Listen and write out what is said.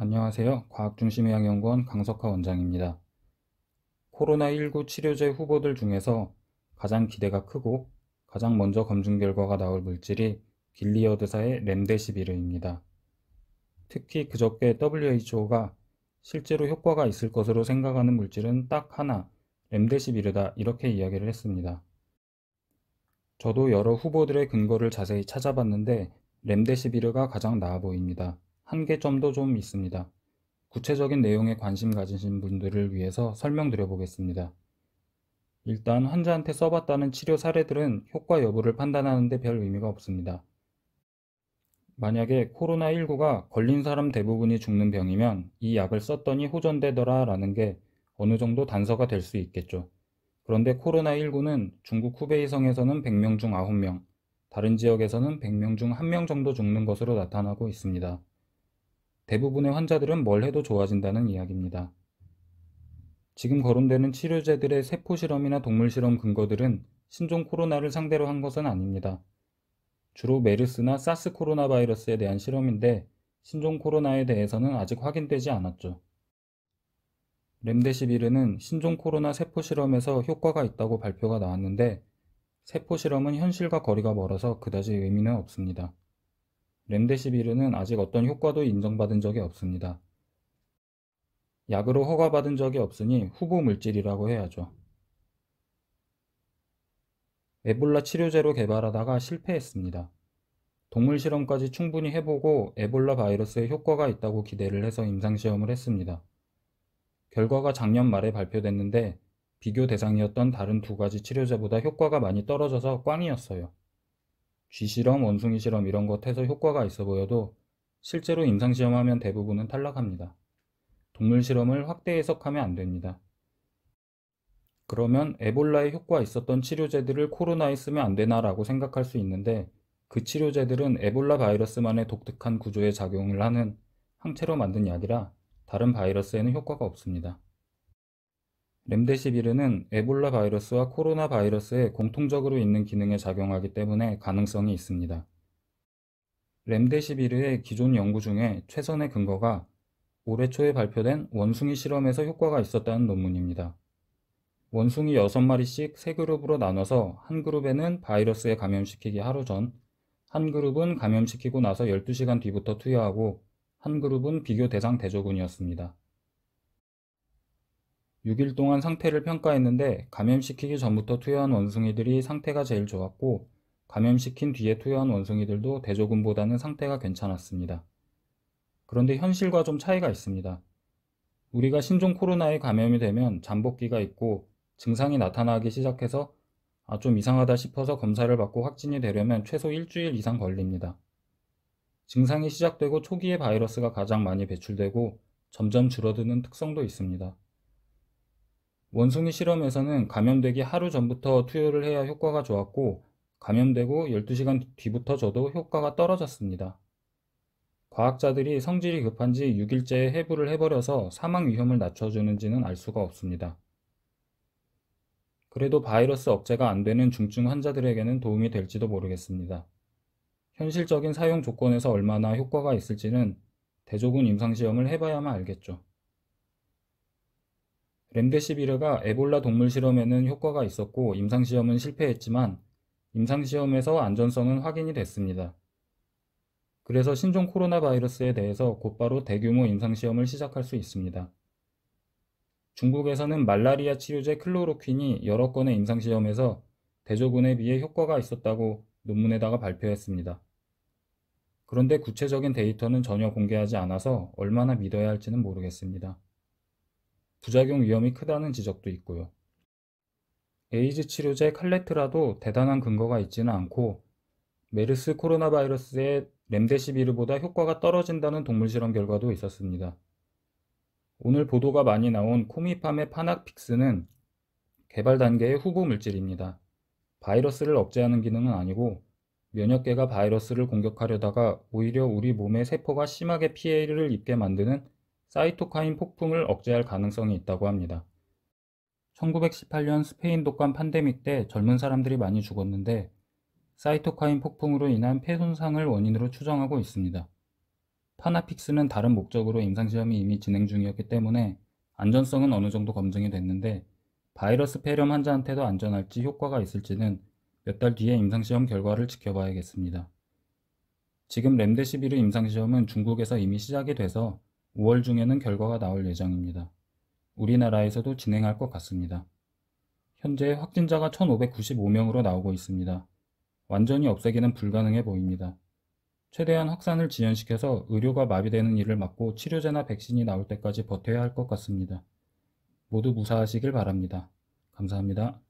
안녕하세요. 과학중심의학연구원 강석하 원장입니다. 코로나19 치료제 후보들 중에서 가장 기대가 크고 가장 먼저 검증 결과가 나올 물질이 길리어드사의 램데시비르입니다 특히 그저께 WHO가 실제로 효과가 있을 것으로 생각하는 물질은 딱 하나, 램데시비르다 이렇게 이야기를 했습니다. 저도 여러 후보들의 근거를 자세히 찾아봤는데 램데시비르가 가장 나아 보입니다. 한계점도 좀 있습니다. 구체적인 내용에 관심 가지신 분들을 위해서 설명드려 보겠습니다. 일단 환자한테 써봤다는 치료 사례들은 효과 여부를 판단하는데 별 의미가 없습니다. 만약에 코로나19가 걸린 사람 대부분이 죽는 병이면 이 약을 썼더니 호전되더라 라는 게 어느 정도 단서가 될 수 있겠죠. 그런데 코로나19는 중국 후베이성에서는 100명 중 9명, 다른 지역에서는 100명 중 1명 정도 죽는 것으로 나타나고 있습니다. 대부분의 환자들은 뭘 해도 좋아진다는 이야기입니다. 지금 거론되는 치료제들의 세포 실험이나 동물 실험 근거들은 신종 코로나를 상대로 한 것은 아닙니다. 주로 메르스나 사스 코로나 바이러스에 대한 실험인데 신종 코로나에 대해서는 아직 확인되지 않았죠. 렘데시비르는 신종 코로나 세포 실험에서 효과가 있다고 발표가 나왔는데 세포 실험은 현실과 거리가 멀어서 그다지 의미는 없습니다. 렘데시비르는 아직 어떤 효과도 인정받은 적이 없습니다. 약으로 허가받은 적이 없으니 후보 물질이라고 해야죠. 에볼라 치료제로 개발하다가 실패했습니다. 동물 실험까지 충분히 해보고 에볼라 바이러스의 효과가 있다고 기대를 해서 임상시험을 했습니다. 결과가 작년 말에 발표됐는데 비교 대상이었던 다른 두 가지 치료제보다 효과가 많이 떨어져서 꽝이었어요. 쥐실험, 원숭이 실험 이런 것 해서 효과가 있어 보여도 실제로 임상시험하면 대부분은 탈락합니다. 동물 실험을 확대 해석하면 안 됩니다. 그러면 에볼라에 효과 있었던 치료제들을 코로나에 쓰면 안 되나라고 생각할 수 있는데 그 치료제들은 에볼라 바이러스만의 독특한 구조에 작용을 하는 항체로 만든 약이라 다른 바이러스에는 효과가 없습니다. 램데시비르는 에볼라 바이러스와 코로나 바이러스의 공통적으로 있는 기능에 작용하기 때문에 가능성이 있습니다. 램데시비르의 기존 연구 중에 최선의 근거가 올해 초에 발표된 원숭이 실험에서 효과가 있었다는 논문입니다. 원숭이 6마리씩 3그룹으로 나눠서 한 그룹에는 바이러스에 감염시키기 하루 전, 한 그룹은 감염시키고 나서 12시간 뒤부터 투여하고, 한 그룹은 비교 대상 대조군이었습니다. 6일 동안 상태를 평가했는데 감염시키기 전부터 투여한 원숭이들이 상태가 제일 좋았고 감염시킨 뒤에 투여한 원숭이들도 대조군보다는 상태가 괜찮았습니다. 그런데 현실과 좀 차이가 있습니다. 우리가 신종 코로나에 감염이 되면 잠복기가 있고 증상이 나타나기 시작해서 아, 좀 이상하다 싶어서 검사를 받고 확진이 되려면 최소 일주일 이상 걸립니다. 증상이 시작되고 초기에 바이러스가 가장 많이 배출되고 점점 줄어드는 특성도 있습니다. 원숭이 실험에서는 감염되기 하루 전부터 투여를 해야 효과가 좋았고 감염되고 12시간 뒤부터 저도 효과가 떨어졌습니다. 과학자들이 성질이 급한 지6일째 해부를 해버려서 사망 위험을 낮춰주는지는 알 수가 없습니다. 그래도 바이러스 억제가 안 되는 중증 환자들에게는 도움이 될지도 모르겠습니다. 현실적인 사용 조건에서 얼마나 효과가 있을지는 대조군 임상시험을 해봐야만 알겠죠. 렘데시비르가 에볼라 동물 실험에는 효과가 있었고 임상시험은 실패했지만 임상시험에서 안전성은 확인이 됐습니다. 그래서 신종 코로나 바이러스에 대해서 곧바로 대규모 임상시험을 시작할 수 있습니다. 중국에서는 말라리아 치료제 클로로퀸이 여러 건의 임상시험에서 대조군에 비해 효과가 있었다고 논문에다가 발표했습니다. 그런데 구체적인 데이터는 전혀 공개하지 않아서 얼마나 믿어야 할지는 모르겠습니다. 부작용 위험이 크다는 지적도 있고요. 에이즈 치료제 칼레트라도 대단한 근거가 있지는 않고 메르스 코로나 바이러스의 렘데시비르보다 효과가 떨어진다는 동물 실험 결과도 있었습니다. 오늘 보도가 많이 나온 코미팜의 파낙픽스는 개발 단계의 후보 물질입니다. 바이러스를 억제하는 기능은 아니고 면역계가 바이러스를 공격하려다가 오히려 우리 몸의 세포가 심하게 피해를 입게 만드는 사이토카인 폭풍을 억제할 가능성이 있다고 합니다. 1918년 스페인 독감 판데믹 때 젊은 사람들이 많이 죽었는데 사이토카인 폭풍으로 인한 폐 손상을 원인으로 추정하고 있습니다. 파나픽스는 다른 목적으로 임상시험이 이미 진행 중이었기 때문에 안전성은 어느 정도 검증이 됐는데 바이러스 폐렴 환자한테도 안전할지 효과가 있을지는 몇 달 뒤에 임상시험 결과를 지켜봐야겠습니다. 지금 렘데시비르 임상시험은 중국에서 이미 시작이 돼서 5월 중에는 결과가 나올 예정입니다. 우리나라에서도 진행할 것 같습니다. 현재 확진자가 1,595명으로 나오고 있습니다. 완전히 없애기는 불가능해 보입니다. 최대한 확산을 지연시켜서 의료가 마비되는 일을 막고 치료제나 백신이 나올 때까지 버텨야 할 것 같습니다. 모두 무사하시길 바랍니다. 감사합니다.